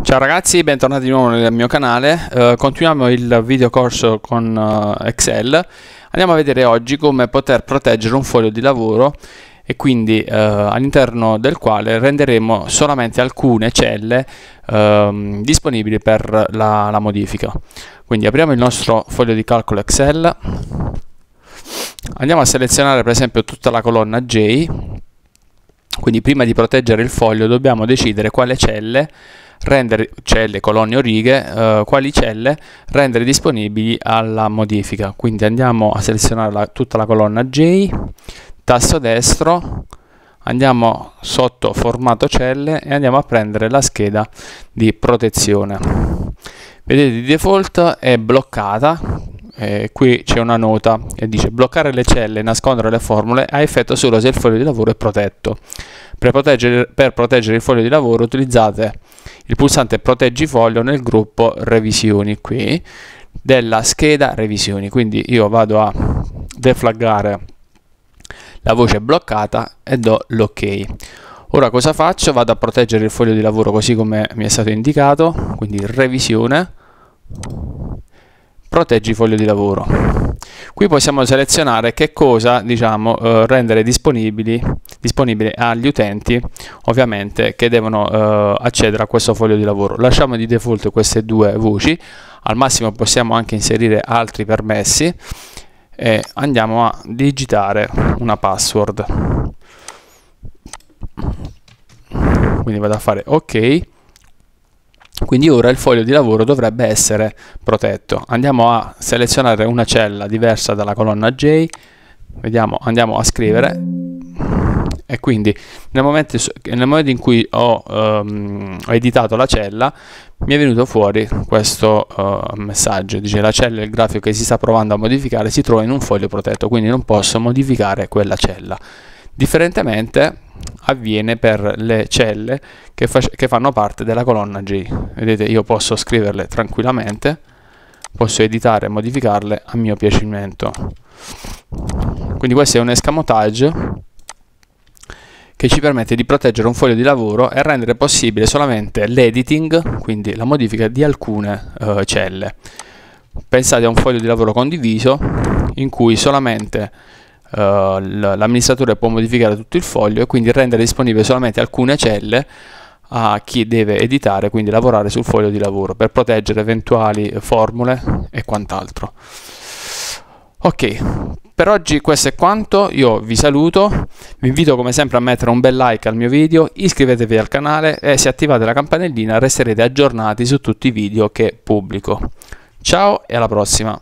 Ciao ragazzi, bentornati di nuovo nel mio canale. Uh, continuiamo il video corso con uh, Excel. Andiamo a vedere oggi come poter proteggere un foglio di lavoro e quindi uh, all'interno del quale renderemo solamente alcune celle ehm, disponibili per la, la modifica. Quindi apriamo il nostro foglio di calcolo Excel. Andiamo a selezionare per esempio tutta la colonna J quindi prima di proteggere il foglio dobbiamo decidere quale celle rendere celle, colonne o righe, eh, quali celle rendere disponibili alla modifica. Quindi andiamo a selezionare la, tutta la colonna J, tasto destro, andiamo sotto formato celle e andiamo a prendere la scheda di protezione. Vedete di default è bloccata eh, qui c'è una nota che dice bloccare le celle e nascondere le formule ha effetto solo se il foglio di lavoro è protetto. Per proteggere, per proteggere il foglio di lavoro utilizzate il pulsante proteggi foglio nel gruppo revisioni qui della scheda revisioni. Quindi io vado a deflaggare la voce bloccata e do l'ok. Ora cosa faccio? Vado a proteggere il foglio di lavoro così come mi è stato indicato, quindi revisione proteggi foglio di lavoro. Qui possiamo selezionare che cosa diciamo, eh, rendere disponibile agli utenti, ovviamente, che devono eh, accedere a questo foglio di lavoro. Lasciamo di default queste due voci, al massimo possiamo anche inserire altri permessi e andiamo a digitare una password. Quindi vado a fare ok quindi ora il foglio di lavoro dovrebbe essere protetto. Andiamo a selezionare una cella diversa dalla colonna J, vediamo, andiamo a scrivere e quindi nel momento, nel momento in cui ho, um, ho, editato la cella mi è venuto fuori questo uh, messaggio, dice la cella e il grafico che si sta provando a modificare si trova in un foglio protetto, quindi non posso modificare quella cella. Differentemente avviene per le celle che, che fanno parte della colonna G. Vedete, io posso scriverle tranquillamente, posso editare e modificarle a mio piacimento. Quindi questo è un escamotage che ci permette di proteggere un foglio di lavoro e rendere possibile solamente l'editing, quindi la modifica di alcune eh, celle. Pensate a un foglio di lavoro condiviso in cui solamente eh, l'amministratore può modificare tutto il foglio e quindi rendere disponibile solamente alcune celle a chi deve editare, quindi lavorare sul foglio di lavoro per proteggere eventuali formule e quant'altro. Ok, per oggi questo è quanto, io vi saluto, vi invito come sempre a mettere un bel like al mio video, iscrivetevi al canale e se attivate la campanellina resterete aggiornati su tutti i video che pubblico. Ciao e alla prossima!